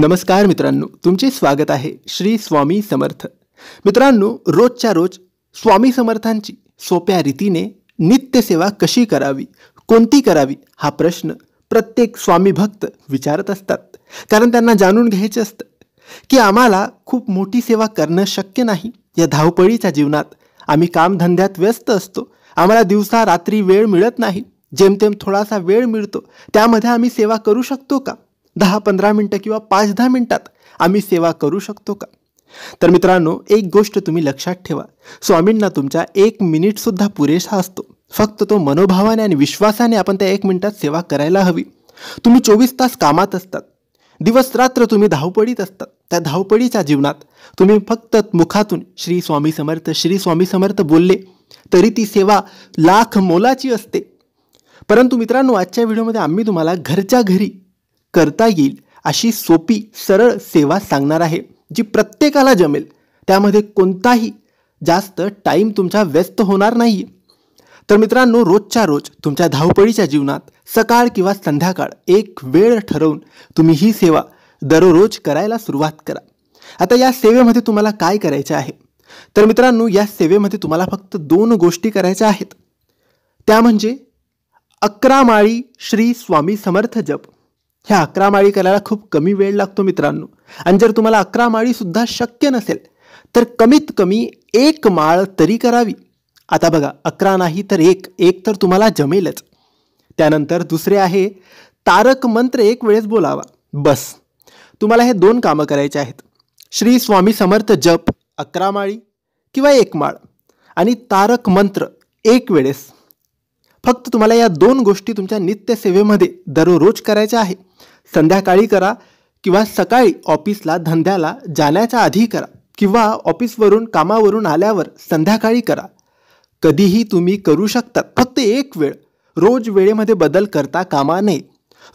नमस्कार मित्रांनो तुमचे स्वागत आहे श्री स्वामी समर्थ मित्रांनो रोजच्या रोज स्वामी समर्थांची सोप्या रीतीने नित्यसेवा कशी करावी कोणती करावी हा प्रश्न प्रत्येक स्वामी भक्त विचारत असतात कारण त्यांना जाणून घ्यायचे असतं की आम्हाला खूप मोठी सेवा करणं शक्य नाही या धावपळीच्या जीवनात आम्ही कामधंद्यात व्यस्त असतो आम्हाला दिवसा रात्री वेळ मिळत नाही जेमतेम थोडासा वेळ मिळतो त्यामध्ये आम्ही सेवा करू शकतो का दहा पंधरा मिनटं किंवा पाच दहा मिनटात आम्ही सेवा करू शकतो का तर मित्रांनो एक गोष्ट तुम्ही लक्षात ठेवा स्वामींना तुमचा एक मिनिटसुद्धा पुरेसा असतो फक्त तो मनोभावाने आणि विश्वासाने आपण त्या एक मिनिटात सेवा करायला हवी तुम्ही चोवीस तास कामात असतात दिवस रात्र तुम्ही धावपळीत असतात त्या धावपळीच्या जीवनात तुम्ही फक्त मुखातून श्री स्वामी समर्थ श्री स्वामी समर्थ बोलले तरी ती सेवा लाख मोलाची असते परंतु मित्रांनो आजच्या व्हिडिओमध्ये आम्ही तुम्हाला घरच्या घरी करता येईल अशी सोपी सरळ सेवा सांगणार आहे जी प्रत्येकाला जमेल त्यामध्ये कोणताही जास्त टाईम तुमचा व्यस्त होणार नाही तर मित्रांनो रोजच्या रोज तुमच्या धावपळीच्या जीवनात सकाळ किंवा संध्याकाळ एक वेळ ठरवून तुम्ही ही सेवा दररोज करायला सुरुवात करा आता या सेवेमध्ये तुम्हाला काय करायचे आहे तर मित्रांनो या सेवेमध्ये तुम्हाला फक्त दोन गोष्टी करायच्या आहेत त्या म्हणजे अकरा माळी श्री स्वामी समर्थ जप ह्या अकरा माळी करायला खूप कमी वेळ लागतो मित्रांनो आणि जर तुम्हाला अकरा माळीसुद्धा शक्य नसेल तर कमीत कमी एक माळ तरी करावी आता बघा अकरा नाही तर एक एक तर तुम्हाला जमेलच त्यानंतर दुसरे आहे तारक मंत्र एक वेळेस बोलावा बस तुम्हाला हे दोन कामं करायचे आहेत श्री स्वामी समर्थ जप अकरा माळी किंवा एक माळ आणि तारक मंत्र एक वेळेस फक्त तुम्हाला या दोन गोष्टी तुमच्या नित्यसेवेमध्ये दररोज करायच्या आहे संध्याकाळी करा किंवा सकाळी ऑफिसला धंद्याला जाण्याच्या आधी करा किंवा ऑफिसवरून कामावरून आल्यावर संध्याकाळी करा कधीही तुम्ही करू शकता फक्त एक वेळ रोज वेळेमध्ये बदल करता कामा नये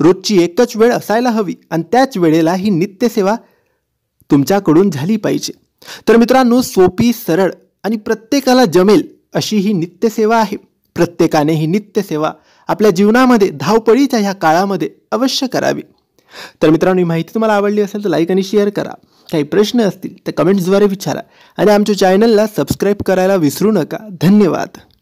रोजची एकच वेळ असायला हवी आणि त्याच वेळेला ही नित्यसेवा तुमच्याकडून झाली पाहिजे तर मित्रांनो सोपी सरळ आणि प्रत्येकाला जमेल अशी ही नित्यसेवा आहे प्रत्येकाने ही नित्यसेवा आपल्या जीवनामध्ये धावपळीच्या ह्या काळामध्ये अवश्य करावी तर मित्रांनो ही माहिती तुम्हाला आवडली असेल तर लाईक आणि शेअर करा काही प्रश्न असतील तर कमेंट्सद्वारे विचारा आणि आमच्या चॅनलला सबस्क्राईब करायला विसरू नका धन्यवाद